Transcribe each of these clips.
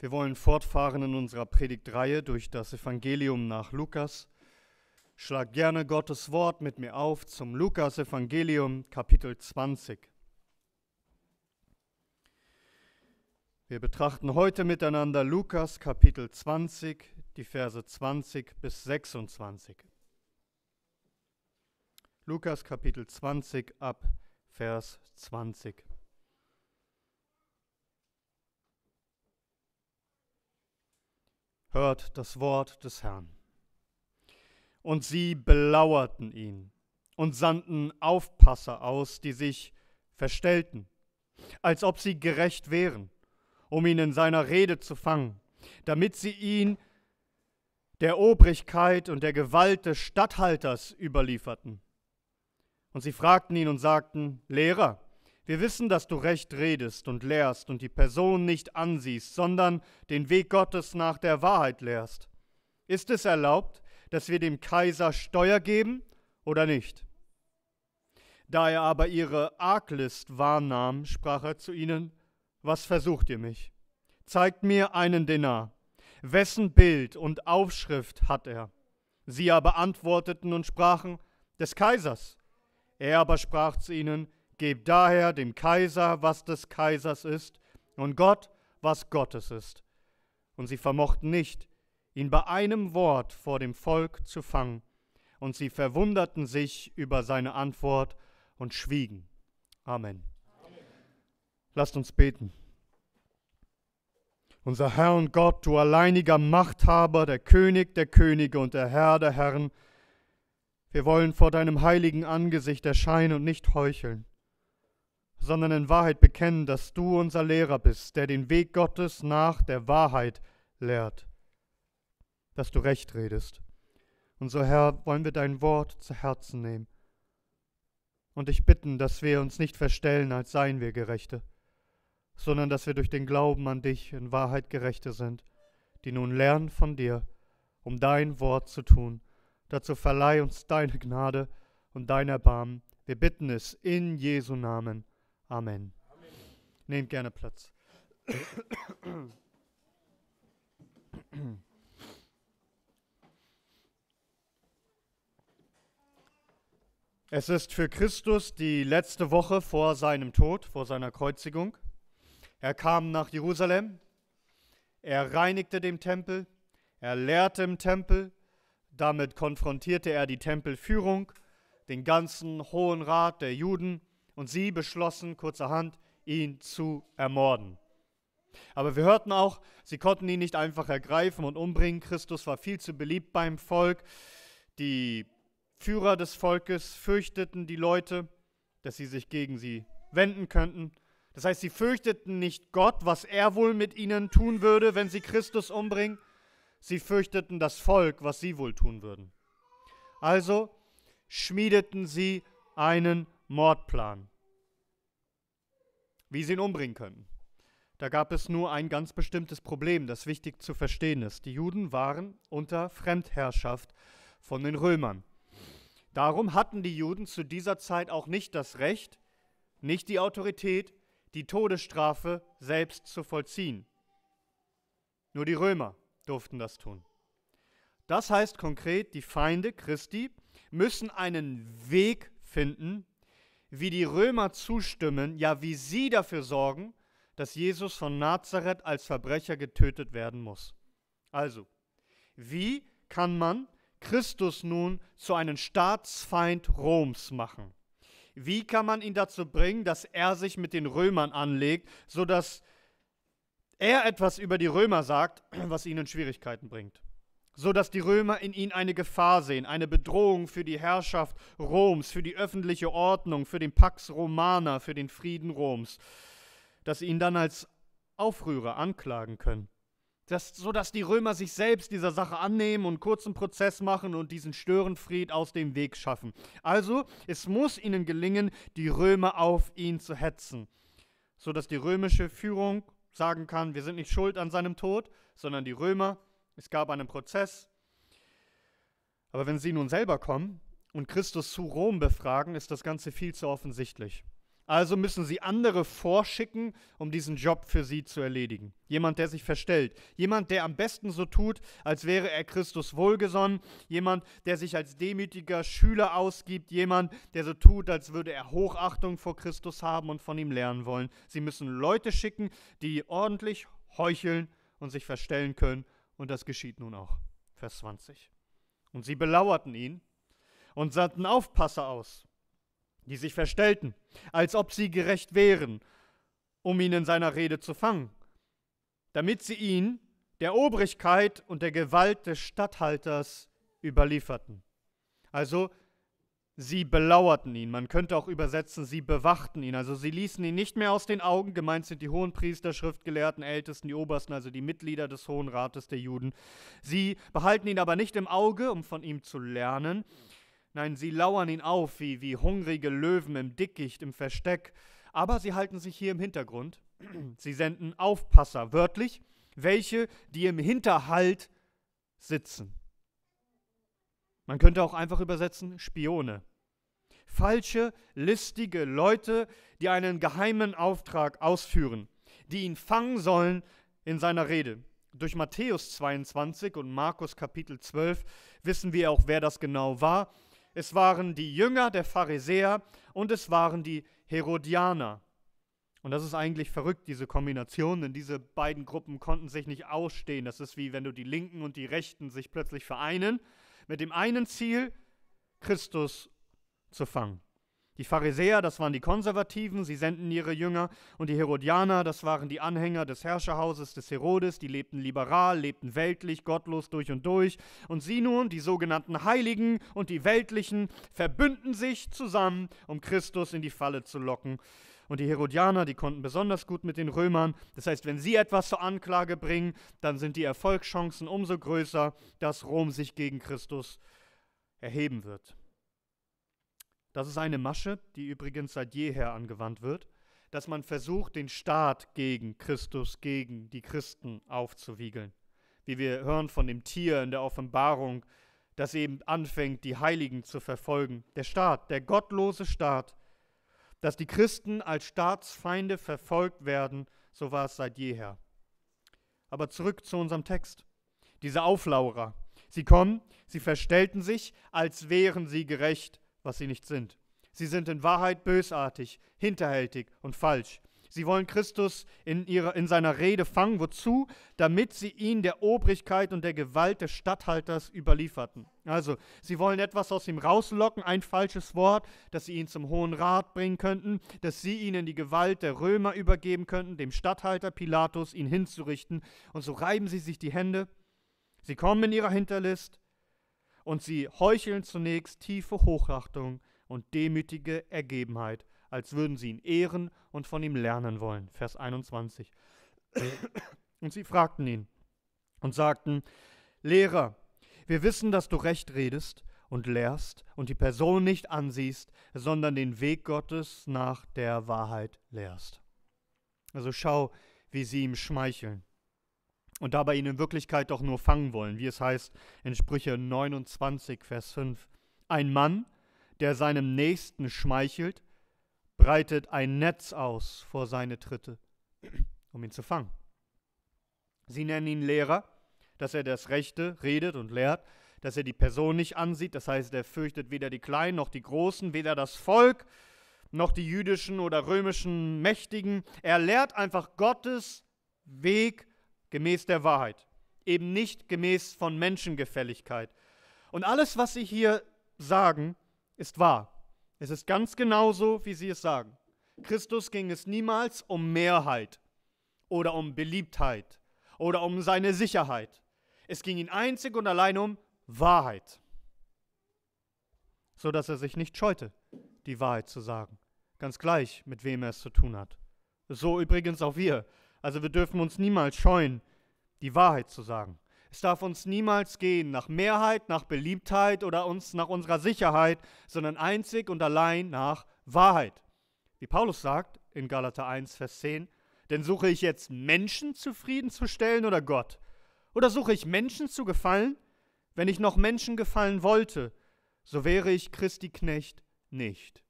Wir wollen fortfahren in unserer Predigtreihe durch das Evangelium nach Lukas. Schlag gerne Gottes Wort mit mir auf zum Lukas Evangelium Kapitel 20. Wir betrachten heute miteinander Lukas Kapitel 20, die Verse 20 bis 26. Lukas Kapitel 20 ab Vers 20. hört das Wort des Herrn. Und sie belauerten ihn und sandten Aufpasser aus, die sich verstellten, als ob sie gerecht wären, um ihn in seiner Rede zu fangen, damit sie ihn der Obrigkeit und der Gewalt des Statthalters überlieferten. Und sie fragten ihn und sagten, Lehrer, wir wissen, dass du recht redest und lehrst und die Person nicht ansiehst, sondern den Weg Gottes nach der Wahrheit lehrst. Ist es erlaubt, dass wir dem Kaiser Steuer geben oder nicht? Da er aber ihre Arglist wahrnahm, sprach er zu ihnen, was versucht ihr mich? Zeigt mir einen Denar. Wessen Bild und Aufschrift hat er? Sie aber antworteten und sprachen, des Kaisers. Er aber sprach zu ihnen, Gebt daher dem Kaiser, was des Kaisers ist, und Gott, was Gottes ist. Und sie vermochten nicht, ihn bei einem Wort vor dem Volk zu fangen, und sie verwunderten sich über seine Antwort und schwiegen. Amen. Amen. Lasst uns beten. Unser Herr und Gott, du alleiniger Machthaber, der König der Könige und der Herr der Herren, wir wollen vor deinem heiligen Angesicht erscheinen und nicht heucheln sondern in Wahrheit bekennen, dass du unser Lehrer bist, der den Weg Gottes nach der Wahrheit lehrt, dass du recht redest. Und so, Herr, wollen wir dein Wort zu Herzen nehmen und dich bitten, dass wir uns nicht verstellen, als seien wir Gerechte, sondern dass wir durch den Glauben an dich in Wahrheit Gerechte sind, die nun lernen von dir, um dein Wort zu tun. Dazu verleih uns deine Gnade und dein Erbarmen. Wir bitten es in Jesu Namen. Amen. Amen. Nehmt gerne Platz. Es ist für Christus die letzte Woche vor seinem Tod, vor seiner Kreuzigung. Er kam nach Jerusalem, er reinigte den Tempel, er lehrte im Tempel, damit konfrontierte er die Tempelführung, den ganzen Hohen Rat der Juden und sie beschlossen kurzerhand, ihn zu ermorden. Aber wir hörten auch, sie konnten ihn nicht einfach ergreifen und umbringen. Christus war viel zu beliebt beim Volk. Die Führer des Volkes fürchteten die Leute, dass sie sich gegen sie wenden könnten. Das heißt, sie fürchteten nicht Gott, was er wohl mit ihnen tun würde, wenn sie Christus umbringen. Sie fürchteten das Volk, was sie wohl tun würden. Also schmiedeten sie einen Mordplan, wie sie ihn umbringen könnten. Da gab es nur ein ganz bestimmtes Problem, das wichtig zu verstehen ist. Die Juden waren unter Fremdherrschaft von den Römern. Darum hatten die Juden zu dieser Zeit auch nicht das Recht, nicht die Autorität, die Todesstrafe selbst zu vollziehen. Nur die Römer durften das tun. Das heißt konkret, die Feinde Christi müssen einen Weg finden, wie die Römer zustimmen, ja wie sie dafür sorgen, dass Jesus von Nazareth als Verbrecher getötet werden muss. Also, wie kann man Christus nun zu einem Staatsfeind Roms machen? Wie kann man ihn dazu bringen, dass er sich mit den Römern anlegt, sodass er etwas über die Römer sagt, was ihnen Schwierigkeiten bringt? so dass die Römer in ihn eine Gefahr sehen, eine Bedrohung für die Herrschaft Roms, für die öffentliche Ordnung, für den Pax Romana, für den Frieden Roms, dass sie ihn dann als Aufrührer anklagen können. Das, so dass die Römer sich selbst dieser Sache annehmen und kurzen Prozess machen und diesen Störenfried aus dem Weg schaffen. Also, es muss ihnen gelingen, die Römer auf ihn zu hetzen, so dass die römische Führung sagen kann, wir sind nicht schuld an seinem Tod, sondern die Römer es gab einen Prozess. Aber wenn sie nun selber kommen und Christus zu Rom befragen, ist das Ganze viel zu offensichtlich. Also müssen sie andere vorschicken, um diesen Job für sie zu erledigen. Jemand, der sich verstellt. Jemand, der am besten so tut, als wäre er Christus wohlgesonnen. Jemand, der sich als demütiger Schüler ausgibt. Jemand, der so tut, als würde er Hochachtung vor Christus haben und von ihm lernen wollen. Sie müssen Leute schicken, die ordentlich heucheln und sich verstellen können und das geschieht nun auch. Vers 20. Und sie belauerten ihn und sandten Aufpasser aus, die sich verstellten, als ob sie gerecht wären, um ihn in seiner Rede zu fangen, damit sie ihn der Obrigkeit und der Gewalt des Statthalters überlieferten. Also Sie belauerten ihn, man könnte auch übersetzen, sie bewachten ihn, also sie ließen ihn nicht mehr aus den Augen, gemeint sind die hohen Priester, Schriftgelehrten, Ältesten, die Obersten, also die Mitglieder des Hohen Rates der Juden. Sie behalten ihn aber nicht im Auge, um von ihm zu lernen. Nein, sie lauern ihn auf wie, wie hungrige Löwen im Dickicht, im Versteck, aber sie halten sich hier im Hintergrund. Sie senden Aufpasser, wörtlich, welche, die im Hinterhalt sitzen. Man könnte auch einfach übersetzen, Spione falsche, listige Leute, die einen geheimen Auftrag ausführen, die ihn fangen sollen in seiner Rede. Durch Matthäus 22 und Markus Kapitel 12 wissen wir auch, wer das genau war. Es waren die Jünger der Pharisäer und es waren die Herodianer. Und das ist eigentlich verrückt, diese Kombination, denn diese beiden Gruppen konnten sich nicht ausstehen. Das ist wie wenn du die Linken und die Rechten sich plötzlich vereinen mit dem einen Ziel, Christus zu fangen. Die Pharisäer, das waren die Konservativen, sie senden ihre Jünger, und die Herodianer, das waren die Anhänger des Herrscherhauses des Herodes, die lebten liberal, lebten weltlich, gottlos durch und durch, und sie nun, die sogenannten Heiligen und die Weltlichen, verbünden sich zusammen, um Christus in die Falle zu locken. Und die Herodianer, die konnten besonders gut mit den Römern. Das heißt, wenn sie etwas zur Anklage bringen, dann sind die Erfolgschancen umso größer, dass Rom sich gegen Christus erheben wird. Das ist eine Masche, die übrigens seit jeher angewandt wird, dass man versucht, den Staat gegen Christus, gegen die Christen aufzuwiegeln. Wie wir hören von dem Tier in der Offenbarung, das eben anfängt, die Heiligen zu verfolgen. Der Staat, der gottlose Staat, dass die Christen als Staatsfeinde verfolgt werden, so war es seit jeher. Aber zurück zu unserem Text. Diese Auflaurer, sie kommen, sie verstellten sich, als wären sie gerecht, was sie nicht sind. Sie sind in Wahrheit bösartig, hinterhältig und falsch. Sie wollen Christus in, ihrer, in seiner Rede fangen, wozu? Damit sie ihn der Obrigkeit und der Gewalt des Statthalters überlieferten. Also, sie wollen etwas aus ihm rauslocken, ein falsches Wort, dass sie ihn zum Hohen Rat bringen könnten, dass sie ihn in die Gewalt der Römer übergeben könnten, dem Statthalter Pilatus ihn hinzurichten. Und so reiben sie sich die Hände. Sie kommen in ihrer Hinterlist und sie heucheln zunächst tiefe Hochachtung und demütige Ergebenheit, als würden sie ihn ehren und von ihm lernen wollen. Vers 21. Und sie fragten ihn und sagten, Lehrer, wir wissen, dass du recht redest und lehrst und die Person nicht ansiehst, sondern den Weg Gottes nach der Wahrheit lehrst. Also schau, wie sie ihm schmeicheln und dabei ihn in Wirklichkeit doch nur fangen wollen, wie es heißt in Sprüche 29, Vers 5. Ein Mann, der seinem Nächsten schmeichelt, breitet ein Netz aus vor seine Tritte, um ihn zu fangen. Sie nennen ihn Lehrer, dass er das Rechte redet und lehrt, dass er die Person nicht ansieht, das heißt, er fürchtet weder die Kleinen noch die Großen, weder das Volk noch die jüdischen oder römischen Mächtigen. Er lehrt einfach Gottes Weg gemäß der Wahrheit, eben nicht gemäß von Menschengefälligkeit. Und alles, was sie hier sagen, ist wahr. Es ist ganz genau so, wie sie es sagen. Christus ging es niemals um Mehrheit oder um Beliebtheit oder um seine Sicherheit. Es ging ihn einzig und allein um Wahrheit, so dass er sich nicht scheute, die Wahrheit zu sagen, ganz gleich, mit wem er es zu tun hat. So übrigens auch wir. Also wir dürfen uns niemals scheuen, die Wahrheit zu sagen. Es darf uns niemals gehen nach Mehrheit, nach Beliebtheit oder uns nach unserer Sicherheit, sondern einzig und allein nach Wahrheit. Wie Paulus sagt in Galater 1, Vers 10, denn suche ich jetzt Menschen zufriedenzustellen oder Gott? Oder suche ich Menschen zu gefallen? Wenn ich noch Menschen gefallen wollte, so wäre ich Christi Knecht nicht.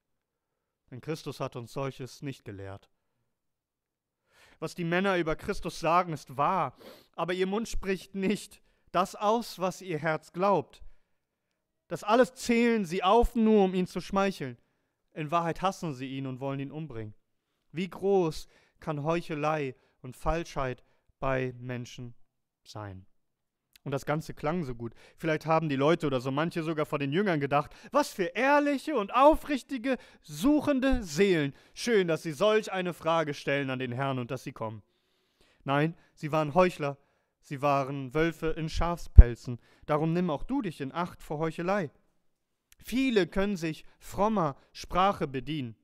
Denn Christus hat uns solches nicht gelehrt. Was die Männer über Christus sagen, ist wahr, aber ihr Mund spricht nicht das aus, was ihr Herz glaubt. Das alles zählen sie auf, nur um ihn zu schmeicheln. In Wahrheit hassen sie ihn und wollen ihn umbringen. Wie groß kann Heuchelei und Falschheit bei Menschen sein? Und das Ganze klang so gut. Vielleicht haben die Leute oder so manche sogar vor den Jüngern gedacht, was für ehrliche und aufrichtige, suchende Seelen. Schön, dass sie solch eine Frage stellen an den Herrn und dass sie kommen. Nein, sie waren Heuchler, sie waren Wölfe in Schafspelzen. Darum nimm auch du dich in Acht vor Heuchelei. Viele können sich frommer Sprache bedienen.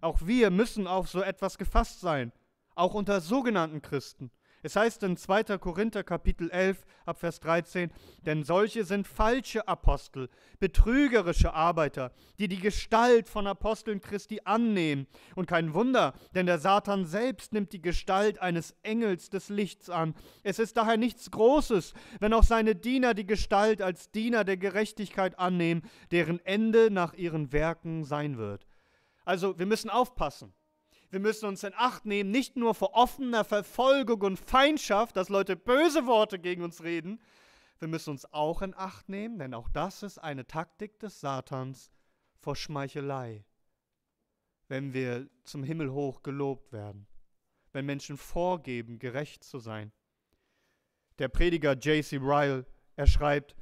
Auch wir müssen auf so etwas gefasst sein, auch unter sogenannten Christen. Es heißt in 2. Korinther Kapitel 11 ab Vers 13, denn solche sind falsche Apostel, betrügerische Arbeiter, die die Gestalt von Aposteln Christi annehmen. Und kein Wunder, denn der Satan selbst nimmt die Gestalt eines Engels des Lichts an. Es ist daher nichts Großes, wenn auch seine Diener die Gestalt als Diener der Gerechtigkeit annehmen, deren Ende nach ihren Werken sein wird. Also wir müssen aufpassen. Wir müssen uns in Acht nehmen, nicht nur vor offener Verfolgung und Feindschaft, dass Leute böse Worte gegen uns reden. Wir müssen uns auch in Acht nehmen, denn auch das ist eine Taktik des Satans vor Schmeichelei. Wenn wir zum Himmel hoch gelobt werden, wenn Menschen vorgeben, gerecht zu sein. Der Prediger J.C. Ryle, er schreibt,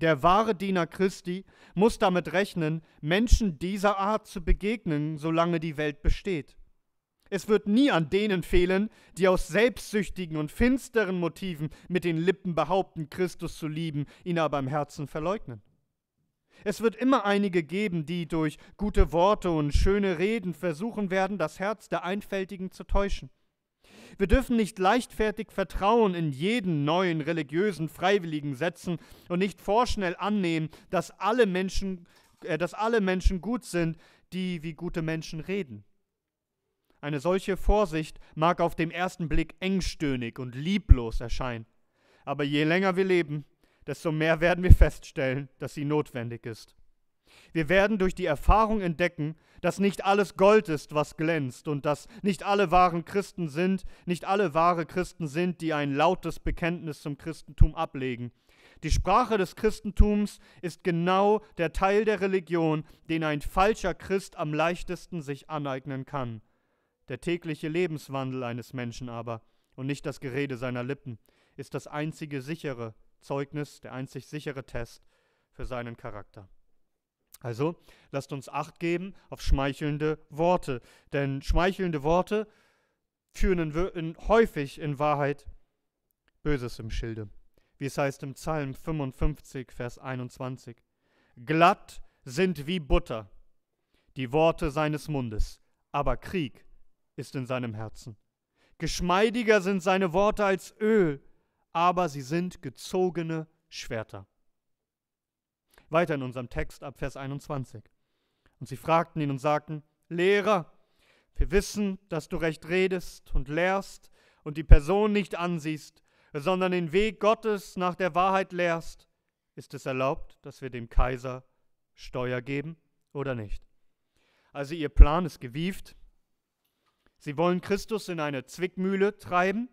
der wahre Diener Christi muss damit rechnen, Menschen dieser Art zu begegnen, solange die Welt besteht. Es wird nie an denen fehlen, die aus selbstsüchtigen und finsteren Motiven mit den Lippen behaupten, Christus zu lieben, ihn aber im Herzen verleugnen. Es wird immer einige geben, die durch gute Worte und schöne Reden versuchen werden, das Herz der Einfältigen zu täuschen. Wir dürfen nicht leichtfertig Vertrauen in jeden neuen religiösen Freiwilligen setzen und nicht vorschnell annehmen, dass alle Menschen, äh, dass alle Menschen gut sind, die wie gute Menschen reden. Eine solche Vorsicht mag auf den ersten Blick engstöhnig und lieblos erscheinen, aber je länger wir leben, desto mehr werden wir feststellen, dass sie notwendig ist. Wir werden durch die Erfahrung entdecken, dass nicht alles Gold ist, was glänzt und dass nicht alle wahren Christen sind, nicht alle wahre Christen sind, die ein lautes Bekenntnis zum Christentum ablegen. Die Sprache des Christentums ist genau der Teil der Religion, den ein falscher Christ am leichtesten sich aneignen kann. Der tägliche Lebenswandel eines Menschen aber und nicht das Gerede seiner Lippen ist das einzige sichere Zeugnis, der einzig sichere Test für seinen Charakter. Also lasst uns acht geben auf schmeichelnde Worte, denn schmeichelnde Worte führen in, häufig in Wahrheit Böses im Schilde, wie es heißt im Psalm 55, Vers 21. Glatt sind wie Butter die Worte seines Mundes, aber Krieg ist in seinem Herzen. Geschmeidiger sind seine Worte als Öl, aber sie sind gezogene Schwerter. Weiter in unserem Text ab Vers 21. Und sie fragten ihn und sagten, Lehrer, wir wissen, dass du recht redest und lehrst und die Person nicht ansiehst, sondern den Weg Gottes nach der Wahrheit lehrst. Ist es erlaubt, dass wir dem Kaiser Steuer geben oder nicht? Also ihr Plan ist gewieft. Sie wollen Christus in eine Zwickmühle treiben.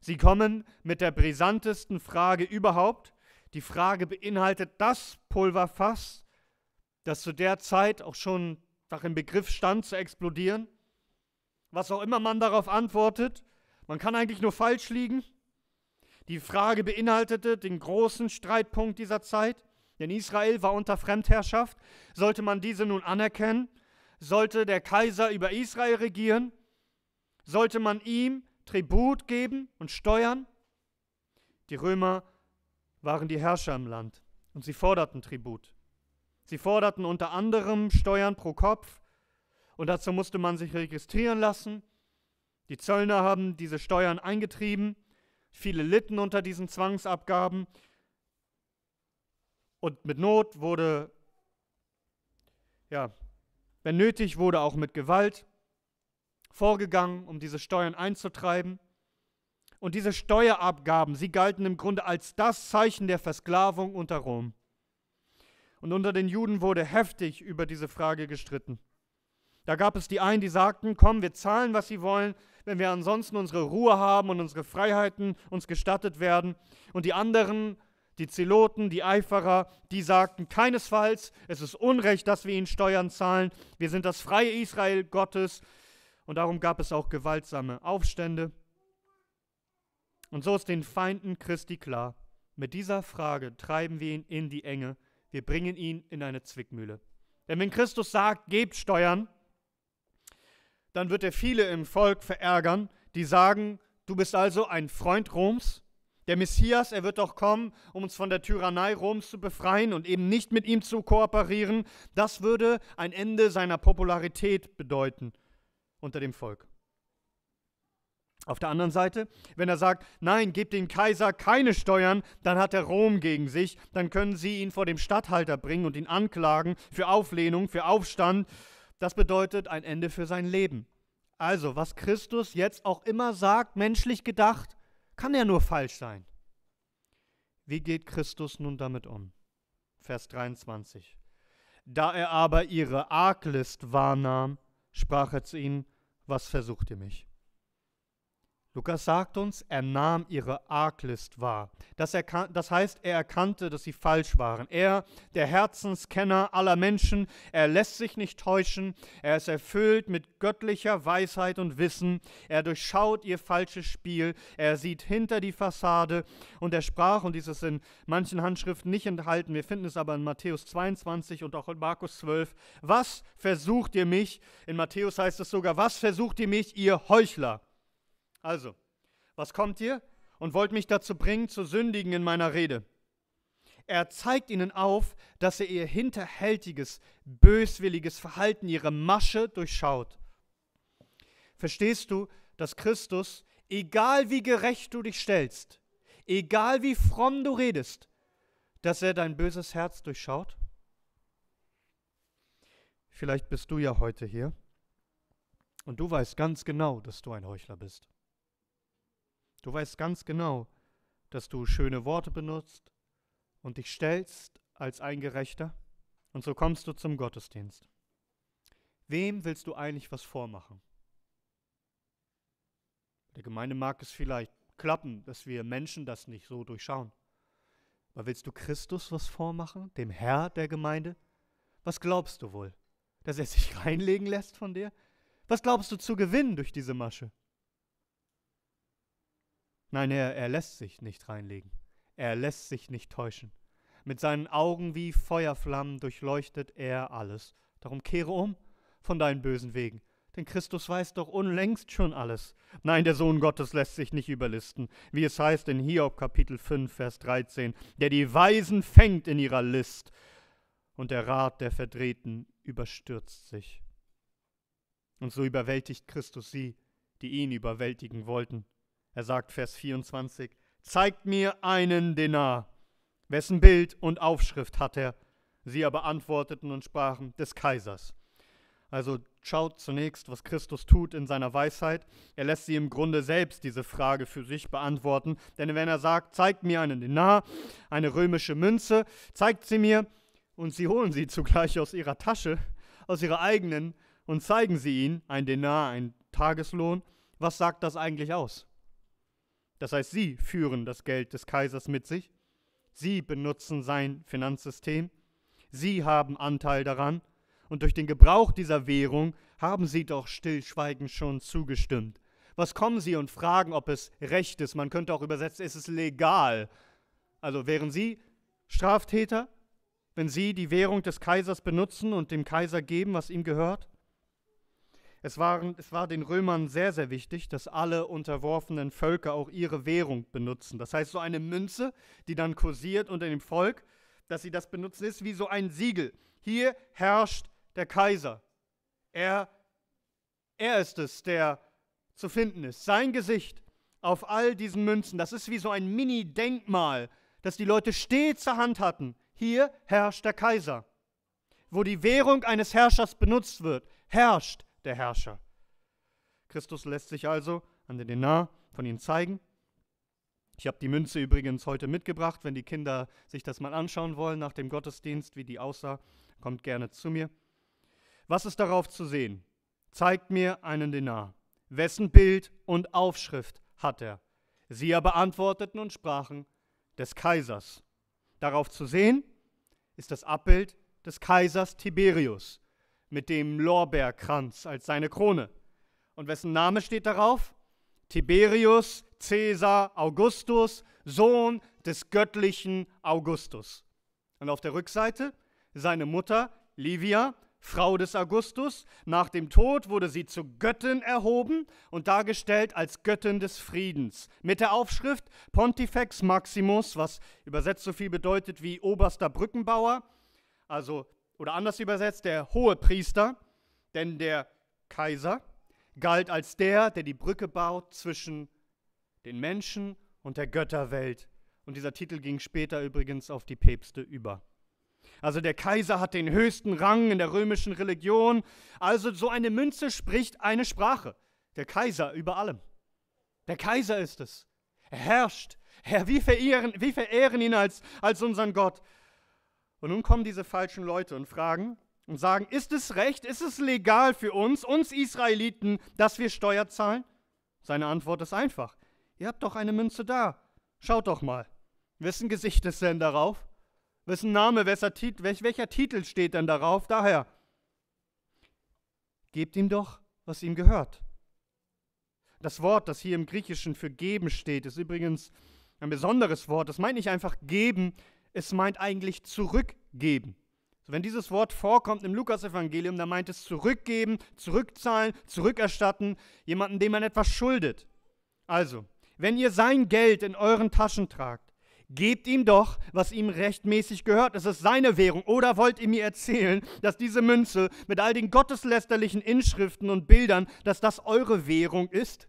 Sie kommen mit der brisantesten Frage überhaupt. Die Frage beinhaltet das Pulverfass, das zu der Zeit auch schon nach dem Begriff stand zu explodieren. Was auch immer man darauf antwortet, man kann eigentlich nur falsch liegen. Die Frage beinhaltete den großen Streitpunkt dieser Zeit, denn Israel war unter Fremdherrschaft. Sollte man diese nun anerkennen? Sollte der Kaiser über Israel regieren? Sollte man ihm Tribut geben und Steuern? Die Römer waren die Herrscher im Land und sie forderten Tribut. Sie forderten unter anderem Steuern pro Kopf und dazu musste man sich registrieren lassen. Die Zöllner haben diese Steuern eingetrieben, viele litten unter diesen Zwangsabgaben und mit Not wurde, ja, wenn nötig wurde, auch mit Gewalt vorgegangen, um diese Steuern einzutreiben. Und diese Steuerabgaben, sie galten im Grunde als das Zeichen der Versklavung unter Rom. Und unter den Juden wurde heftig über diese Frage gestritten. Da gab es die einen, die sagten, komm, wir zahlen, was sie wollen, wenn wir ansonsten unsere Ruhe haben und unsere Freiheiten uns gestattet werden. Und die anderen, die Zeloten, die Eiferer, die sagten, keinesfalls, es ist Unrecht, dass wir ihnen Steuern zahlen. Wir sind das freie Israel Gottes. Und darum gab es auch gewaltsame Aufstände. Und so ist den Feinden Christi klar, mit dieser Frage treiben wir ihn in die Enge, wir bringen ihn in eine Zwickmühle. Denn wenn Christus sagt, gebt Steuern, dann wird er viele im Volk verärgern, die sagen, du bist also ein Freund Roms, der Messias, er wird doch kommen, um uns von der Tyrannei Roms zu befreien und eben nicht mit ihm zu kooperieren. Das würde ein Ende seiner Popularität bedeuten unter dem Volk. Auf der anderen Seite, wenn er sagt, nein, gebt dem Kaiser keine Steuern, dann hat er Rom gegen sich, dann können sie ihn vor dem Statthalter bringen und ihn anklagen für Auflehnung, für Aufstand. Das bedeutet ein Ende für sein Leben. Also, was Christus jetzt auch immer sagt, menschlich gedacht, kann ja nur falsch sein. Wie geht Christus nun damit um? Vers 23. Da er aber ihre Arglist wahrnahm, sprach er zu ihnen, was versucht ihr mich? Lukas sagt uns, er nahm ihre Arglist wahr. Das, das, heißt, er erkannte, dass sie falsch waren. Er, der Herzenskenner aller Menschen, er lässt sich nicht täuschen. Er ist erfüllt mit göttlicher Weisheit und Wissen. Er durchschaut ihr falsches Spiel. Er sieht hinter die Fassade. Und er sprach, und dieses in manchen Handschriften nicht enthalten, wir finden es aber in Matthäus 22 und auch in Markus 12, was versucht ihr mich? In Matthäus heißt es sogar, was versucht ihr mich, ihr Heuchler? Also, was kommt ihr? Und wollt mich dazu bringen, zu sündigen in meiner Rede. Er zeigt ihnen auf, dass er ihr hinterhältiges, böswilliges Verhalten, ihre Masche durchschaut. Verstehst du, dass Christus, egal wie gerecht du dich stellst, egal wie fromm du redest, dass er dein böses Herz durchschaut? Vielleicht bist du ja heute hier und du weißt ganz genau, dass du ein Heuchler bist. Du weißt ganz genau, dass du schöne Worte benutzt und dich stellst als ein Gerechter, und so kommst du zum Gottesdienst. Wem willst du eigentlich was vormachen? Der Gemeinde mag es vielleicht klappen, dass wir Menschen das nicht so durchschauen. Aber willst du Christus was vormachen, dem Herr der Gemeinde? Was glaubst du wohl? Dass er sich reinlegen lässt von dir? Was glaubst du zu gewinnen durch diese Masche? Nein, er, er lässt sich nicht reinlegen. Er lässt sich nicht täuschen. Mit seinen Augen wie Feuerflammen durchleuchtet er alles. Darum kehre um von deinen bösen Wegen. Denn Christus weiß doch unlängst schon alles. Nein, der Sohn Gottes lässt sich nicht überlisten, wie es heißt in Hiob Kapitel 5, Vers 13, der die Weisen fängt in ihrer List und der Rat der Verdrehten überstürzt sich. Und so überwältigt Christus sie, die ihn überwältigen wollten. Er sagt Vers 24, Zeigt mir einen Denar. Wessen Bild und Aufschrift hat er? Sie aber antworteten und sprachen, des Kaisers. Also schaut zunächst, was Christus tut in seiner Weisheit. Er lässt sie im Grunde selbst diese Frage für sich beantworten. Denn wenn er sagt, zeigt mir einen Denar, eine römische Münze, zeigt sie mir, und sie holen sie zugleich aus ihrer Tasche, aus ihrer eigenen, und zeigen sie ihn, ein Denar, ein Tageslohn, was sagt das eigentlich aus? Das heißt, sie führen das Geld des Kaisers mit sich, sie benutzen sein Finanzsystem, sie haben Anteil daran und durch den Gebrauch dieser Währung haben sie doch stillschweigend schon zugestimmt. Was kommen sie und fragen, ob es recht ist? Man könnte auch übersetzen, ist es legal? Also wären sie Straftäter, wenn sie die Währung des Kaisers benutzen und dem Kaiser geben, was ihm gehört? Es, waren, es war den Römern sehr, sehr wichtig, dass alle unterworfenen Völker auch ihre Währung benutzen. Das heißt, so eine Münze, die dann kursiert unter dem Volk, dass sie das benutzen, ist wie so ein Siegel. Hier herrscht der Kaiser. Er, er ist es, der zu finden ist. Sein Gesicht auf all diesen Münzen, das ist wie so ein Mini-Denkmal, das die Leute stets zur Hand hatten. Hier herrscht der Kaiser. Wo die Währung eines Herrschers benutzt wird, herrscht der Herrscher. Christus lässt sich also an den Denar von ihnen zeigen. Ich habe die Münze übrigens heute mitgebracht. Wenn die Kinder sich das mal anschauen wollen nach dem Gottesdienst, wie die aussah, kommt gerne zu mir. Was ist darauf zu sehen? Zeigt mir einen Denar. Wessen Bild und Aufschrift hat er? Sie aber antworteten und sprachen, des Kaisers. Darauf zu sehen ist das Abbild des Kaisers Tiberius mit dem Lorbeerkranz als seine Krone. Und wessen Name steht darauf? Tiberius Caesar Augustus, Sohn des göttlichen Augustus. Und auf der Rückseite seine Mutter Livia, Frau des Augustus. Nach dem Tod wurde sie zu Göttin erhoben und dargestellt als Göttin des Friedens. Mit der Aufschrift Pontifex Maximus, was übersetzt so viel bedeutet wie oberster Brückenbauer, also oder anders übersetzt, der hohe Priester, denn der Kaiser galt als der, der die Brücke baut zwischen den Menschen und der Götterwelt. Und dieser Titel ging später übrigens auf die Päpste über. Also der Kaiser hat den höchsten Rang in der römischen Religion. Also so eine Münze spricht eine Sprache. Der Kaiser über allem. Der Kaiser ist es. Er herrscht. Herr, wir verehren, wir verehren ihn als, als unseren Gott. Und nun kommen diese falschen Leute und fragen und sagen, ist es recht, ist es legal für uns, uns Israeliten, dass wir Steuer zahlen? Seine Antwort ist einfach. Ihr habt doch eine Münze da. Schaut doch mal. Wessen Gesicht ist denn darauf? Wessen Name, welcher, welcher Titel steht denn darauf? Daher, gebt ihm doch, was ihm gehört. Das Wort, das hier im Griechischen für geben steht, ist übrigens ein besonderes Wort. Das meint nicht einfach geben, es meint eigentlich zurückgeben. Wenn dieses Wort vorkommt im Lukasevangelium, dann meint es zurückgeben, zurückzahlen, zurückerstatten, jemanden, dem man etwas schuldet. Also, wenn ihr sein Geld in euren Taschen tragt, gebt ihm doch, was ihm rechtmäßig gehört. Es ist seine Währung. Oder wollt ihr mir erzählen, dass diese Münze mit all den gotteslästerlichen Inschriften und Bildern, dass das eure Währung ist?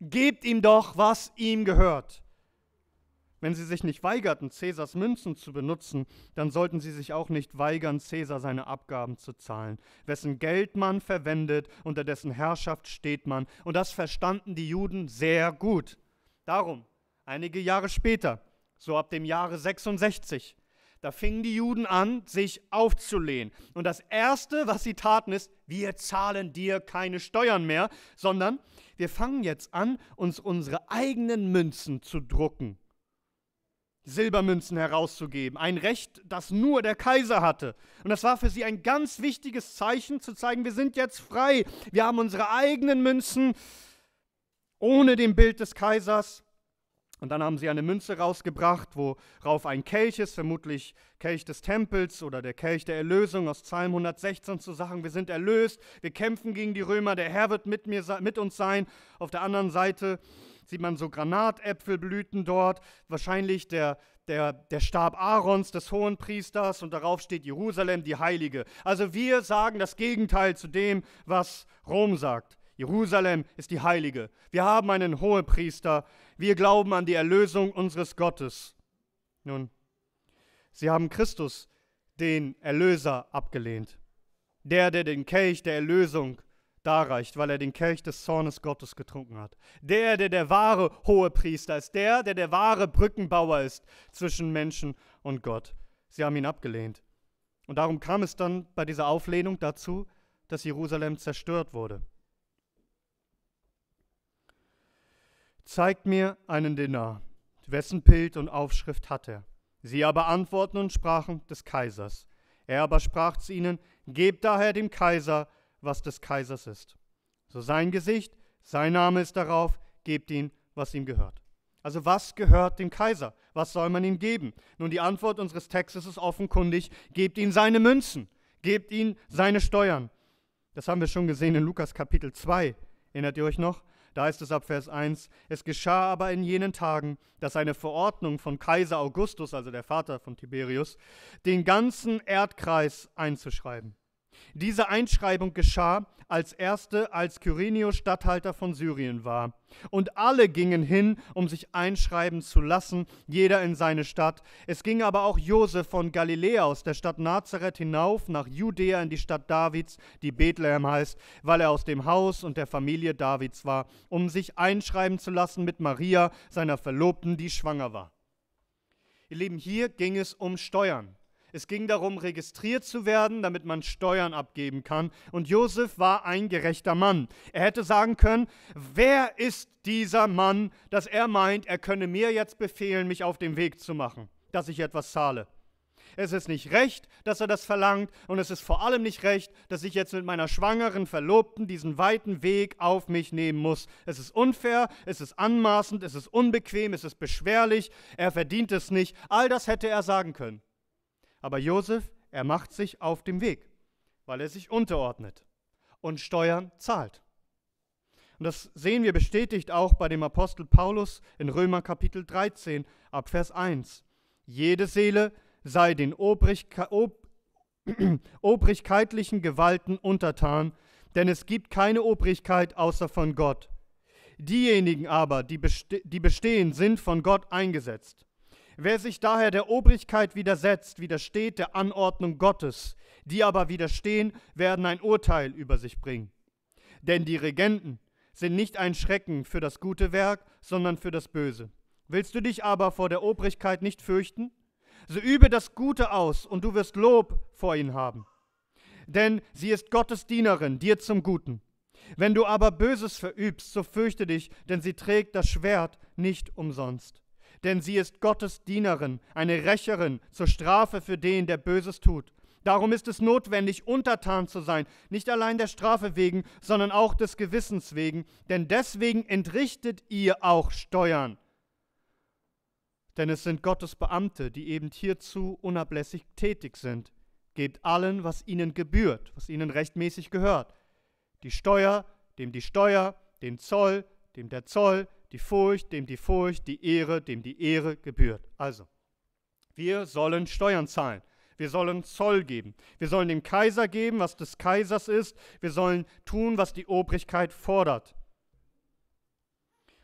Gebt ihm doch, was ihm gehört. Wenn sie sich nicht weigerten, Cäsars Münzen zu benutzen, dann sollten sie sich auch nicht weigern, Cäsar seine Abgaben zu zahlen. Wessen Geld man verwendet, unter dessen Herrschaft steht man. Und das verstanden die Juden sehr gut. Darum, einige Jahre später, so ab dem Jahre 66, da fingen die Juden an, sich aufzulehnen. Und das Erste, was sie taten, ist, wir zahlen dir keine Steuern mehr, sondern wir fangen jetzt an, uns unsere eigenen Münzen zu drucken. Silbermünzen herauszugeben. Ein Recht, das nur der Kaiser hatte. Und das war für sie ein ganz wichtiges Zeichen, zu zeigen, wir sind jetzt frei. Wir haben unsere eigenen Münzen ohne dem Bild des Kaisers. Und dann haben sie eine Münze rausgebracht, worauf ein Kelch ist, vermutlich Kelch des Tempels oder der Kelch der Erlösung aus Psalm 116 zu sagen, wir sind erlöst, wir kämpfen gegen die Römer, der Herr wird mit, mir, mit uns sein. Auf der anderen Seite sieht man so Granatäpfelblüten dort, wahrscheinlich der, der, der Stab Aarons, des Hohenpriesters, und darauf steht Jerusalem, die Heilige. Also wir sagen das Gegenteil zu dem, was Rom sagt. Jerusalem ist die Heilige. Wir haben einen Hohenpriester. Wir glauben an die Erlösung unseres Gottes. Nun, sie haben Christus, den Erlöser, abgelehnt. Der, der den Kelch der Erlösung darreicht, weil er den Kelch des Zornes Gottes getrunken hat. Der, der der wahre hohe Priester ist, der, der der wahre Brückenbauer ist zwischen Menschen und Gott. Sie haben ihn abgelehnt. Und darum kam es dann bei dieser Auflehnung dazu, dass Jerusalem zerstört wurde. Zeigt mir einen Dinar, Wessen Bild und Aufschrift hat er? Sie aber antworten und sprachen des Kaisers. Er aber sprach zu ihnen, Gebt daher dem Kaiser was des Kaisers ist. So sein Gesicht, sein Name ist darauf, gebt ihm, was ihm gehört. Also was gehört dem Kaiser? Was soll man ihm geben? Nun, die Antwort unseres Textes ist offenkundig, gebt ihm seine Münzen, gebt ihm seine Steuern. Das haben wir schon gesehen in Lukas Kapitel 2. Erinnert ihr euch noch? Da ist es ab Vers 1, es geschah aber in jenen Tagen, dass eine Verordnung von Kaiser Augustus, also der Vater von Tiberius, den ganzen Erdkreis einzuschreiben. Diese Einschreibung geschah als erste, als Kyrenius Statthalter von Syrien war. Und alle gingen hin, um sich einschreiben zu lassen, jeder in seine Stadt. Es ging aber auch Josef von Galiläa aus der Stadt Nazareth hinauf nach Judäa in die Stadt Davids, die Bethlehem heißt, weil er aus dem Haus und der Familie Davids war, um sich einschreiben zu lassen mit Maria, seiner Verlobten, die schwanger war. Ihr Lieben, hier ging es um Steuern. Es ging darum, registriert zu werden, damit man Steuern abgeben kann. Und Josef war ein gerechter Mann. Er hätte sagen können, wer ist dieser Mann, dass er meint, er könne mir jetzt befehlen, mich auf den Weg zu machen, dass ich etwas zahle. Es ist nicht recht, dass er das verlangt und es ist vor allem nicht recht, dass ich jetzt mit meiner schwangeren Verlobten diesen weiten Weg auf mich nehmen muss. Es ist unfair, es ist anmaßend, es ist unbequem, es ist beschwerlich, er verdient es nicht. All das hätte er sagen können. Aber Josef, er macht sich auf dem Weg, weil er sich unterordnet und Steuern zahlt. Und das sehen wir bestätigt auch bei dem Apostel Paulus in Römer Kapitel 13 ab Vers 1. Jede Seele sei den Obrigke Ob obrigkeitlichen Gewalten untertan, denn es gibt keine Obrigkeit außer von Gott. Diejenigen aber, die, beste die bestehen, sind von Gott eingesetzt. Wer sich daher der Obrigkeit widersetzt, widersteht der Anordnung Gottes. Die aber widerstehen, werden ein Urteil über sich bringen. Denn die Regenten sind nicht ein Schrecken für das gute Werk, sondern für das Böse. Willst du dich aber vor der Obrigkeit nicht fürchten? So übe das Gute aus, und du wirst Lob vor ihnen haben. Denn sie ist Gottes Dienerin, dir zum Guten. Wenn du aber Böses verübst, so fürchte dich, denn sie trägt das Schwert nicht umsonst denn sie ist Gottes Dienerin, eine Rächerin zur Strafe für den, der Böses tut. Darum ist es notwendig, untertan zu sein, nicht allein der Strafe wegen, sondern auch des Gewissens wegen, denn deswegen entrichtet ihr auch Steuern. Denn es sind Gottes Beamte, die eben hierzu unablässig tätig sind. Gebt allen, was ihnen gebührt, was ihnen rechtmäßig gehört. Die Steuer, dem die Steuer, den Zoll, dem der Zoll, die Furcht, dem die Furcht, die Ehre, dem die Ehre gebührt. Also, wir sollen Steuern zahlen. Wir sollen Zoll geben. Wir sollen dem Kaiser geben, was des Kaisers ist. Wir sollen tun, was die Obrigkeit fordert.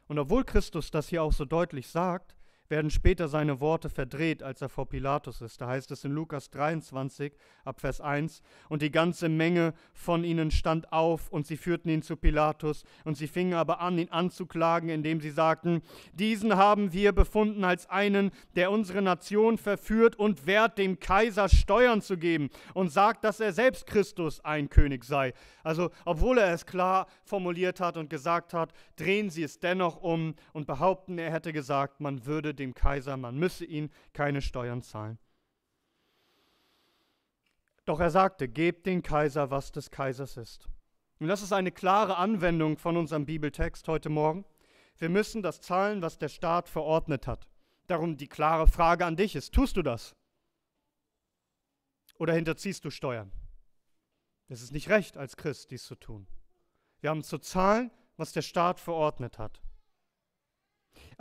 Und obwohl Christus das hier auch so deutlich sagt, werden später seine Worte verdreht, als er vor Pilatus ist. Da heißt es in Lukas 23 ab Vers 1, und die ganze Menge von ihnen stand auf und sie führten ihn zu Pilatus und sie fingen aber an, ihn anzuklagen, indem sie sagten, diesen haben wir befunden als einen, der unsere Nation verführt und wehrt dem Kaiser Steuern zu geben und sagt, dass er selbst Christus ein König sei. Also obwohl er es klar formuliert hat und gesagt hat, drehen sie es dennoch um und behaupten, er hätte gesagt, man würde den dem Kaiser, man müsse ihnen keine Steuern zahlen. Doch er sagte, gebt den Kaiser, was des Kaisers ist. Und das ist eine klare Anwendung von unserem Bibeltext heute Morgen. Wir müssen das zahlen, was der Staat verordnet hat. Darum die klare Frage an dich ist, tust du das? Oder hinterziehst du Steuern? Es ist nicht recht, als Christ dies zu tun. Wir haben zu zahlen, was der Staat verordnet hat.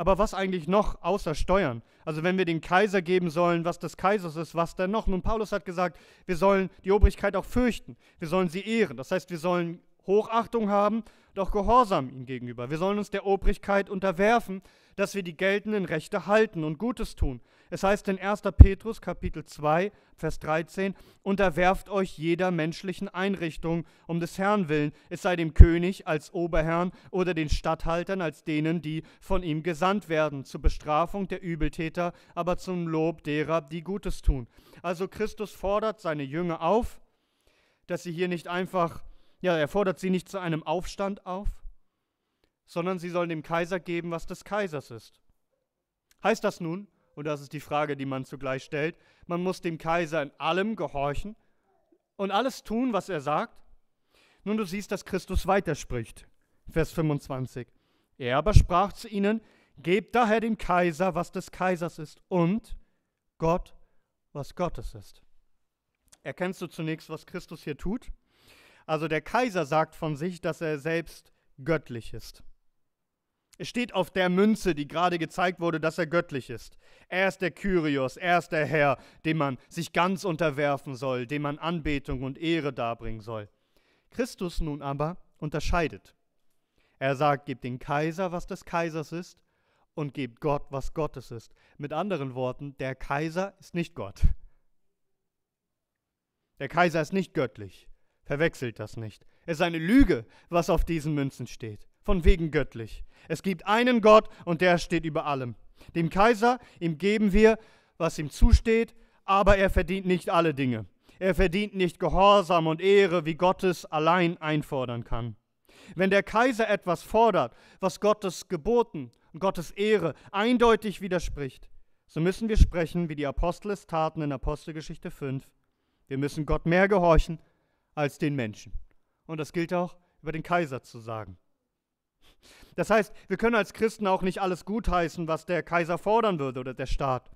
Aber was eigentlich noch außer Steuern? Also wenn wir den Kaiser geben sollen, was des Kaisers ist, was denn noch? Nun, Paulus hat gesagt, wir sollen die Obrigkeit auch fürchten, wir sollen sie ehren. Das heißt, wir sollen Hochachtung haben doch Gehorsam ihm gegenüber. Wir sollen uns der Obrigkeit unterwerfen, dass wir die geltenden Rechte halten und Gutes tun. Es heißt in 1. Petrus Kapitel 2, Vers 13, unterwerft euch jeder menschlichen Einrichtung um des Herrn willen, es sei dem König als Oberherrn oder den Statthaltern als denen, die von ihm gesandt werden, zur Bestrafung der Übeltäter, aber zum Lob derer, die Gutes tun. Also Christus fordert seine Jünger auf, dass sie hier nicht einfach ja, er fordert sie nicht zu einem Aufstand auf, sondern sie sollen dem Kaiser geben, was des Kaisers ist. Heißt das nun, und das ist die Frage, die man zugleich stellt, man muss dem Kaiser in allem gehorchen und alles tun, was er sagt? Nun, du siehst, dass Christus weiterspricht. Vers 25. Er aber sprach zu ihnen, gebt daher dem Kaiser, was des Kaisers ist, und Gott, was Gottes ist. Erkennst du zunächst, was Christus hier tut? Also der Kaiser sagt von sich, dass er selbst göttlich ist. Es steht auf der Münze, die gerade gezeigt wurde, dass er göttlich ist. Er ist der Kyrios, er ist der Herr, dem man sich ganz unterwerfen soll, dem man Anbetung und Ehre darbringen soll. Christus nun aber unterscheidet. Er sagt, gebt den Kaiser, was des Kaisers ist, und gebt Gott, was Gottes ist. Mit anderen Worten, der Kaiser ist nicht Gott. Der Kaiser ist nicht göttlich. Verwechselt das nicht. Es ist eine Lüge, was auf diesen Münzen steht. Von wegen göttlich. Es gibt einen Gott und der steht über allem. Dem Kaiser, ihm geben wir, was ihm zusteht, aber er verdient nicht alle Dinge. Er verdient nicht Gehorsam und Ehre, wie Gottes allein einfordern kann. Wenn der Kaiser etwas fordert, was Gottes Geboten und Gottes Ehre eindeutig widerspricht, so müssen wir sprechen, wie die Apostel es taten in Apostelgeschichte 5. Wir müssen Gott mehr gehorchen als den Menschen. Und das gilt auch über den Kaiser zu sagen. Das heißt, wir können als Christen auch nicht alles gutheißen, was der Kaiser fordern würde oder der Staat.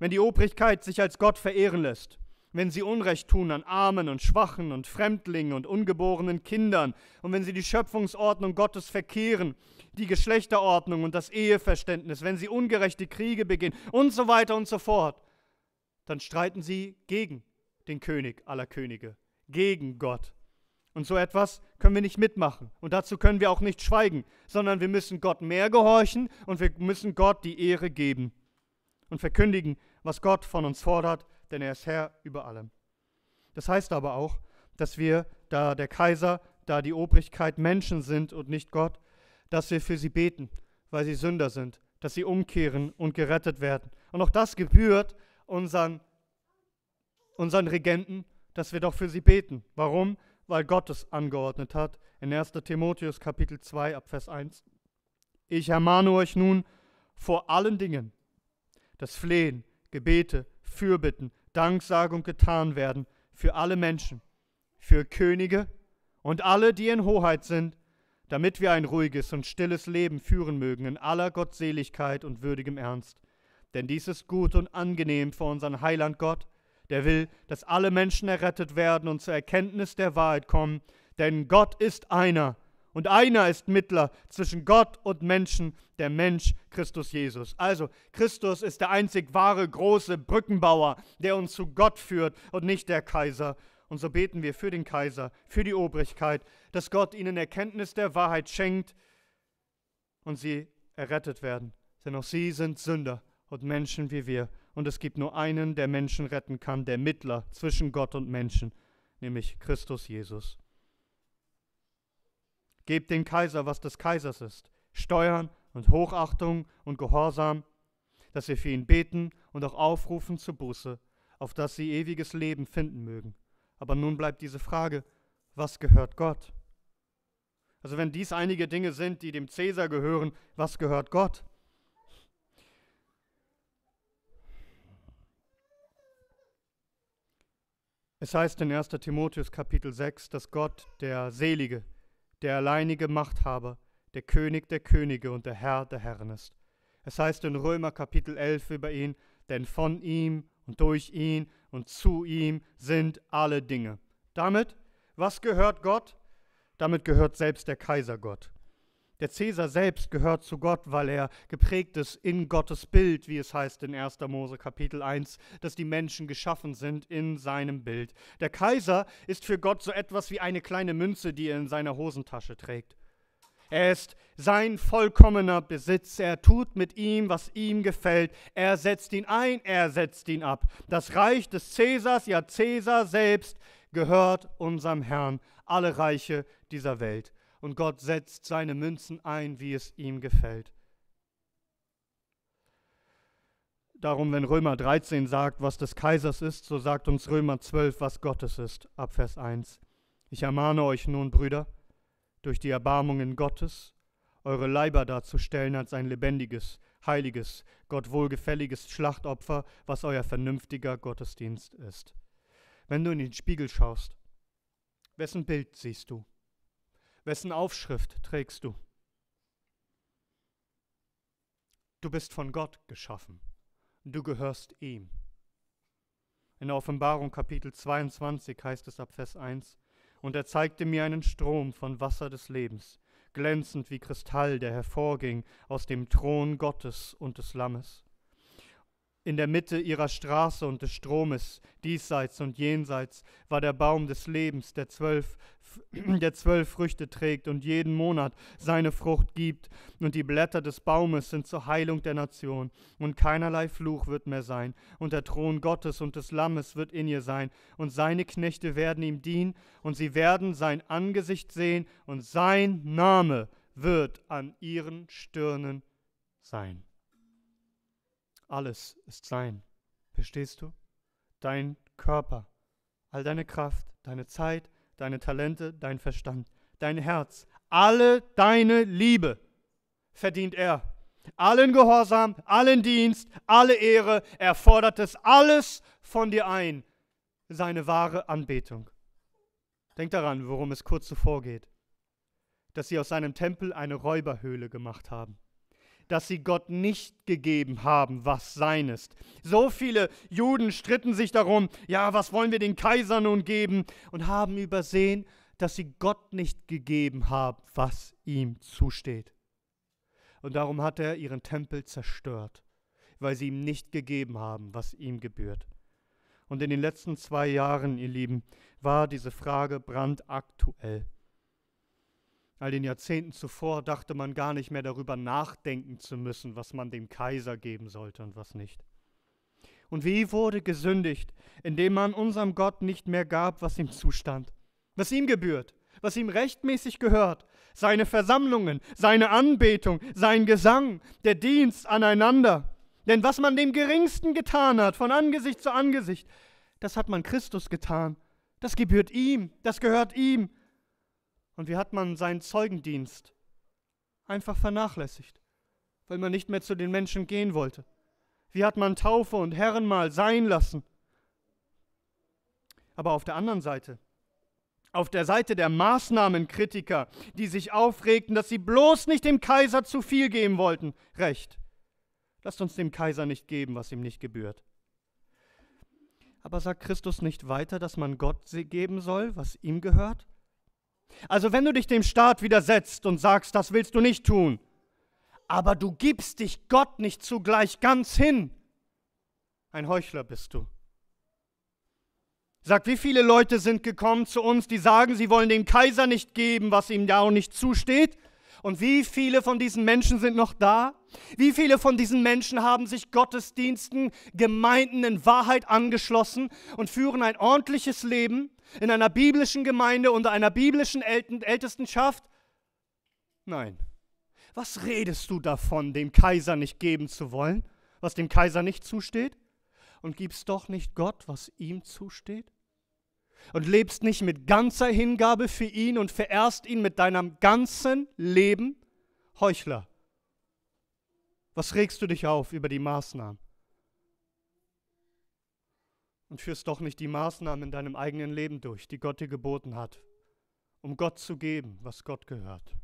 Wenn die Obrigkeit sich als Gott verehren lässt, wenn sie Unrecht tun an Armen und Schwachen und Fremdlingen und ungeborenen Kindern und wenn sie die Schöpfungsordnung Gottes verkehren, die Geschlechterordnung und das Eheverständnis, wenn sie ungerechte Kriege beginnen und so weiter und so fort, dann streiten sie gegen den König aller Könige gegen Gott. Und so etwas können wir nicht mitmachen. Und dazu können wir auch nicht schweigen, sondern wir müssen Gott mehr gehorchen und wir müssen Gott die Ehre geben und verkündigen, was Gott von uns fordert, denn er ist Herr über allem. Das heißt aber auch, dass wir, da der Kaiser, da die Obrigkeit Menschen sind und nicht Gott, dass wir für sie beten, weil sie Sünder sind, dass sie umkehren und gerettet werden. Und auch das gebührt unseren, unseren Regenten dass wir doch für sie beten. Warum? Weil Gott es angeordnet hat. In 1. Timotheus Kapitel 2 ab Vers 1. Ich ermahne euch nun vor allen Dingen, dass Flehen, Gebete, Fürbitten, Danksagung getan werden für alle Menschen, für Könige und alle, die in Hoheit sind, damit wir ein ruhiges und stilles Leben führen mögen in aller Gottseligkeit und würdigem Ernst. Denn dies ist gut und angenehm vor unseren Heiland Gott, der will, dass alle Menschen errettet werden und zur Erkenntnis der Wahrheit kommen, denn Gott ist einer und einer ist Mittler zwischen Gott und Menschen, der Mensch Christus Jesus. Also Christus ist der einzig wahre große Brückenbauer, der uns zu Gott führt und nicht der Kaiser. Und so beten wir für den Kaiser, für die Obrigkeit, dass Gott ihnen Erkenntnis der Wahrheit schenkt und sie errettet werden. Denn auch sie sind Sünder und Menschen wie wir. Und es gibt nur einen, der Menschen retten kann, der Mittler zwischen Gott und Menschen, nämlich Christus Jesus. Gebt dem Kaiser, was des Kaisers ist, Steuern und Hochachtung und Gehorsam, dass wir für ihn beten und auch aufrufen zur Buße, auf dass sie ewiges Leben finden mögen. Aber nun bleibt diese Frage, was gehört Gott? Also wenn dies einige Dinge sind, die dem Cäsar gehören, was gehört Gott? Es heißt in 1. Timotheus Kapitel 6, dass Gott, der Selige, der alleinige Machthaber, der König der Könige und der Herr der Herren ist. Es heißt in Römer Kapitel 11 über ihn, denn von ihm und durch ihn und zu ihm sind alle Dinge. Damit, was gehört Gott? Damit gehört selbst der Kaiser Gott. Der Cäsar selbst gehört zu Gott, weil er geprägt ist in Gottes Bild, wie es heißt in 1. Mose Kapitel 1, dass die Menschen geschaffen sind in seinem Bild. Der Kaiser ist für Gott so etwas wie eine kleine Münze, die er in seiner Hosentasche trägt. Er ist sein vollkommener Besitz. Er tut mit ihm, was ihm gefällt. Er setzt ihn ein, er setzt ihn ab. Das Reich des Cäsars, ja Cäsar selbst, gehört unserem Herrn, alle Reiche dieser Welt und Gott setzt seine Münzen ein, wie es ihm gefällt. Darum, wenn Römer 13 sagt, was des Kaisers ist, so sagt uns Römer 12, was Gottes ist, ab Vers 1. Ich ermahne euch nun, Brüder, durch die Erbarmungen Gottes, eure Leiber darzustellen als ein lebendiges, heiliges, Gott wohlgefälliges Schlachtopfer, was euer vernünftiger Gottesdienst ist. Wenn du in den Spiegel schaust, wessen Bild siehst du? Wessen Aufschrift trägst du? Du bist von Gott geschaffen. Du gehörst ihm. In der Offenbarung Kapitel 22 heißt es ab Vers 1, und er zeigte mir einen Strom von Wasser des Lebens, glänzend wie Kristall, der hervorging aus dem Thron Gottes und des Lammes. In der Mitte ihrer Straße und des Stromes, diesseits und jenseits, war der Baum des Lebens, der zwölf, der zwölf Früchte trägt und jeden Monat seine Frucht gibt. Und die Blätter des Baumes sind zur Heilung der Nation. Und keinerlei Fluch wird mehr sein. Und der Thron Gottes und des Lammes wird in ihr sein. Und seine Knechte werden ihm dienen. Und sie werden sein Angesicht sehen. Und sein Name wird an ihren Stirnen sein. Alles ist sein. Verstehst du? Dein Körper, all deine Kraft, deine Zeit, deine Talente, dein Verstand, dein Herz, alle deine Liebe verdient er. Allen Gehorsam, allen Dienst, alle Ehre, er fordert es alles von dir ein, seine wahre Anbetung. Denk daran, worum es kurz zuvor geht, dass sie aus seinem Tempel eine Räuberhöhle gemacht haben dass sie Gott nicht gegeben haben, was sein ist. So viele Juden stritten sich darum, ja, was wollen wir den Kaiser nun geben? Und haben übersehen, dass sie Gott nicht gegeben haben, was ihm zusteht. Und darum hat er ihren Tempel zerstört, weil sie ihm nicht gegeben haben, was ihm gebührt. Und in den letzten zwei Jahren, ihr Lieben, war diese Frage brandaktuell. All den Jahrzehnten zuvor dachte man gar nicht mehr darüber nachdenken zu müssen, was man dem Kaiser geben sollte und was nicht. Und wie wurde gesündigt, indem man unserem Gott nicht mehr gab, was ihm zustand, was ihm gebührt, was ihm rechtmäßig gehört, seine Versammlungen, seine Anbetung, sein Gesang, der Dienst aneinander. Denn was man dem Geringsten getan hat, von Angesicht zu Angesicht, das hat man Christus getan. Das gebührt ihm, das gehört ihm, und wie hat man seinen Zeugendienst einfach vernachlässigt, weil man nicht mehr zu den Menschen gehen wollte? Wie hat man Taufe und Herrenmahl sein lassen? Aber auf der anderen Seite, auf der Seite der Maßnahmenkritiker, die sich aufregten, dass sie bloß nicht dem Kaiser zu viel geben wollten, recht. Lasst uns dem Kaiser nicht geben, was ihm nicht gebührt. Aber sagt Christus nicht weiter, dass man Gott geben soll, was ihm gehört? Also wenn du dich dem Staat widersetzt und sagst, das willst du nicht tun, aber du gibst dich Gott nicht zugleich ganz hin, ein Heuchler bist du. Sagt, wie viele Leute sind gekommen zu uns, die sagen, sie wollen dem Kaiser nicht geben, was ihm ja auch nicht zusteht? Und wie viele von diesen Menschen sind noch da? Wie viele von diesen Menschen haben sich Gottesdiensten, Gemeinden in Wahrheit angeschlossen und führen ein ordentliches Leben? in einer biblischen Gemeinde unter einer biblischen Ältestenschaft? Nein. Was redest du davon, dem Kaiser nicht geben zu wollen, was dem Kaiser nicht zusteht? Und gibst doch nicht Gott, was ihm zusteht? Und lebst nicht mit ganzer Hingabe für ihn und verehrst ihn mit deinem ganzen Leben? Heuchler, was regst du dich auf über die Maßnahmen? und führst doch nicht die Maßnahmen in deinem eigenen Leben durch, die Gott dir geboten hat, um Gott zu geben, was Gott gehört.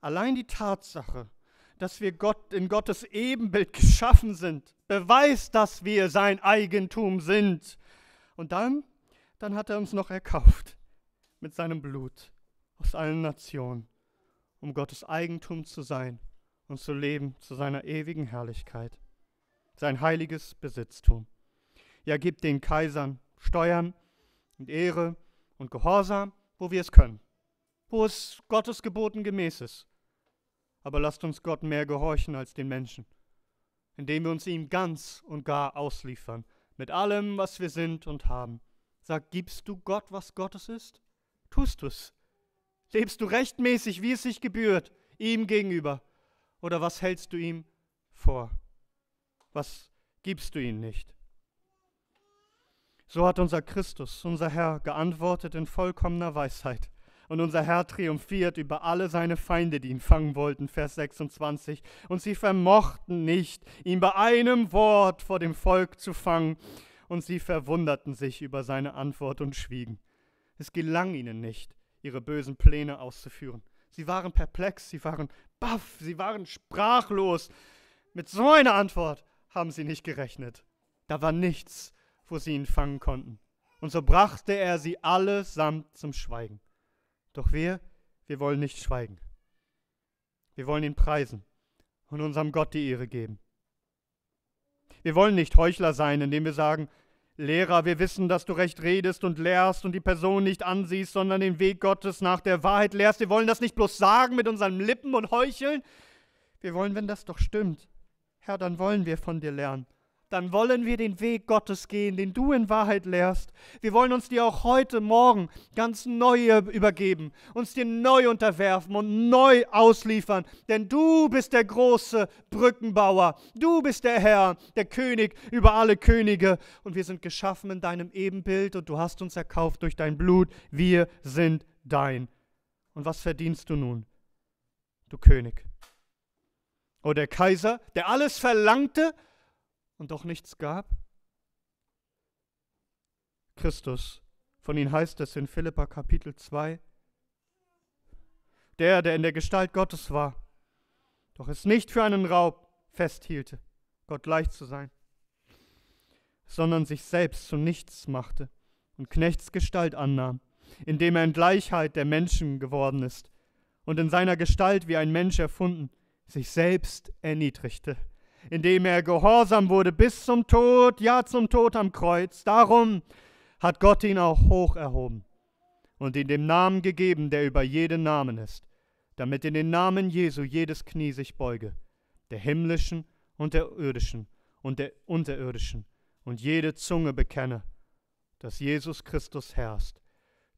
Allein die Tatsache, dass wir Gott in Gottes Ebenbild geschaffen sind, beweist, dass wir sein Eigentum sind. Und dann, dann hat er uns noch erkauft mit seinem Blut aus allen Nationen, um Gottes Eigentum zu sein und zu leben zu seiner ewigen Herrlichkeit sein heiliges Besitztum. Ja, gebt den Kaisern Steuern und Ehre und Gehorsam, wo wir es können, wo es Gottes Geboten gemäß ist. Aber lasst uns Gott mehr gehorchen als den Menschen, indem wir uns ihm ganz und gar ausliefern, mit allem, was wir sind und haben. Sag, gibst du Gott, was Gottes ist? Tust du es? Lebst du rechtmäßig, wie es sich gebührt, ihm gegenüber? Oder was hältst du ihm vor? was gibst du ihnen nicht? So hat unser Christus, unser Herr, geantwortet in vollkommener Weisheit. Und unser Herr triumphiert über alle seine Feinde, die ihn fangen wollten, Vers 26. Und sie vermochten nicht, ihn bei einem Wort vor dem Volk zu fangen. Und sie verwunderten sich über seine Antwort und schwiegen. Es gelang ihnen nicht, ihre bösen Pläne auszuführen. Sie waren perplex, sie waren baff, sie waren sprachlos mit so einer Antwort haben sie nicht gerechnet. Da war nichts, wo sie ihn fangen konnten. Und so brachte er sie allesamt zum Schweigen. Doch wir, wir wollen nicht schweigen. Wir wollen ihn preisen und unserem Gott die Ehre geben. Wir wollen nicht Heuchler sein, indem wir sagen, Lehrer, wir wissen, dass du recht redest und lehrst und die Person nicht ansiehst, sondern den Weg Gottes nach der Wahrheit lehrst. Wir wollen das nicht bloß sagen mit unseren Lippen und heucheln. Wir wollen, wenn das doch stimmt, Herr, dann wollen wir von dir lernen. Dann wollen wir den Weg Gottes gehen, den du in Wahrheit lehrst. Wir wollen uns dir auch heute Morgen ganz neu übergeben, uns dir neu unterwerfen und neu ausliefern. Denn du bist der große Brückenbauer. Du bist der Herr, der König über alle Könige. Und wir sind geschaffen in deinem Ebenbild und du hast uns erkauft durch dein Blut. Wir sind dein. Und was verdienst du nun, du König? Oder oh, der Kaiser, der alles verlangte und doch nichts gab? Christus, von ihm heißt es in Philippa Kapitel 2, der, der in der Gestalt Gottes war, doch es nicht für einen Raub festhielte, Gott gleich zu sein, sondern sich selbst zu nichts machte und Knechtsgestalt annahm, indem er in Gleichheit der Menschen geworden ist und in seiner Gestalt wie ein Mensch erfunden sich selbst erniedrigte, indem er gehorsam wurde bis zum Tod, ja zum Tod am Kreuz. Darum hat Gott ihn auch hoch erhoben und ihm den Namen gegeben, der über jeden Namen ist, damit in den Namen Jesu jedes Knie sich beuge, der himmlischen und der irdischen und der unterirdischen, und jede Zunge bekenne, dass Jesus Christus herrscht,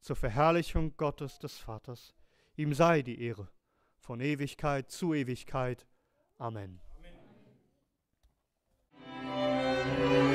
zur Verherrlichung Gottes des Vaters. Ihm sei die Ehre von Ewigkeit zu Ewigkeit. Amen. Amen.